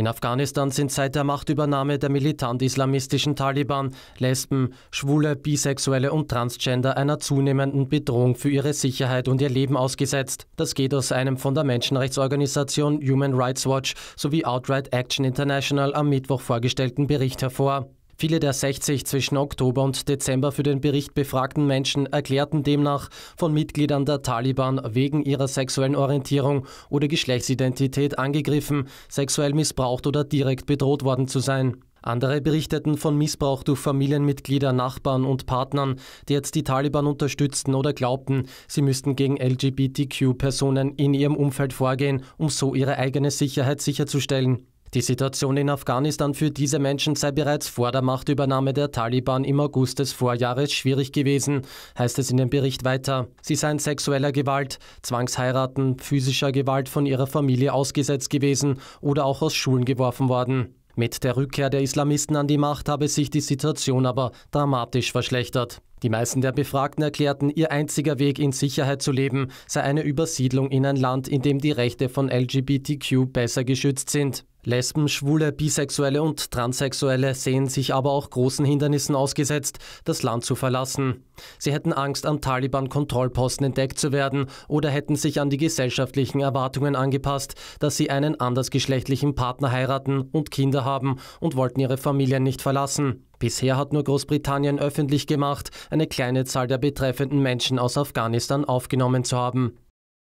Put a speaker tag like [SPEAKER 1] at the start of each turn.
[SPEAKER 1] In Afghanistan sind seit der Machtübernahme der militant-islamistischen Taliban Lesben, Schwule, Bisexuelle und Transgender einer zunehmenden Bedrohung für ihre Sicherheit und ihr Leben ausgesetzt. Das geht aus einem von der Menschenrechtsorganisation Human Rights Watch sowie Outright Action International am Mittwoch vorgestellten Bericht hervor. Viele der 60 zwischen Oktober und Dezember für den Bericht befragten Menschen erklärten demnach, von Mitgliedern der Taliban wegen ihrer sexuellen Orientierung oder Geschlechtsidentität angegriffen, sexuell missbraucht oder direkt bedroht worden zu sein. Andere berichteten von Missbrauch durch Familienmitglieder, Nachbarn und Partnern, die jetzt die Taliban unterstützten oder glaubten, sie müssten gegen LGBTQ-Personen in ihrem Umfeld vorgehen, um so ihre eigene Sicherheit sicherzustellen. Die Situation in Afghanistan für diese Menschen sei bereits vor der Machtübernahme der Taliban im August des Vorjahres schwierig gewesen, heißt es in dem Bericht weiter. Sie seien sexueller Gewalt, Zwangsheiraten, physischer Gewalt von ihrer Familie ausgesetzt gewesen oder auch aus Schulen geworfen worden. Mit der Rückkehr der Islamisten an die Macht habe sich die Situation aber dramatisch verschlechtert. Die meisten der Befragten erklärten, ihr einziger Weg in Sicherheit zu leben sei eine Übersiedlung in ein Land, in dem die Rechte von LGBTQ besser geschützt sind. Lesben, Schwule, Bisexuelle und Transsexuelle sehen sich aber auch großen Hindernissen ausgesetzt, das Land zu verlassen. Sie hätten Angst, an Taliban-Kontrollposten entdeckt zu werden oder hätten sich an die gesellschaftlichen Erwartungen angepasst, dass sie einen andersgeschlechtlichen Partner heiraten und Kinder haben und wollten ihre Familien nicht verlassen. Bisher hat nur Großbritannien öffentlich gemacht, eine kleine Zahl der betreffenden Menschen aus Afghanistan aufgenommen zu haben.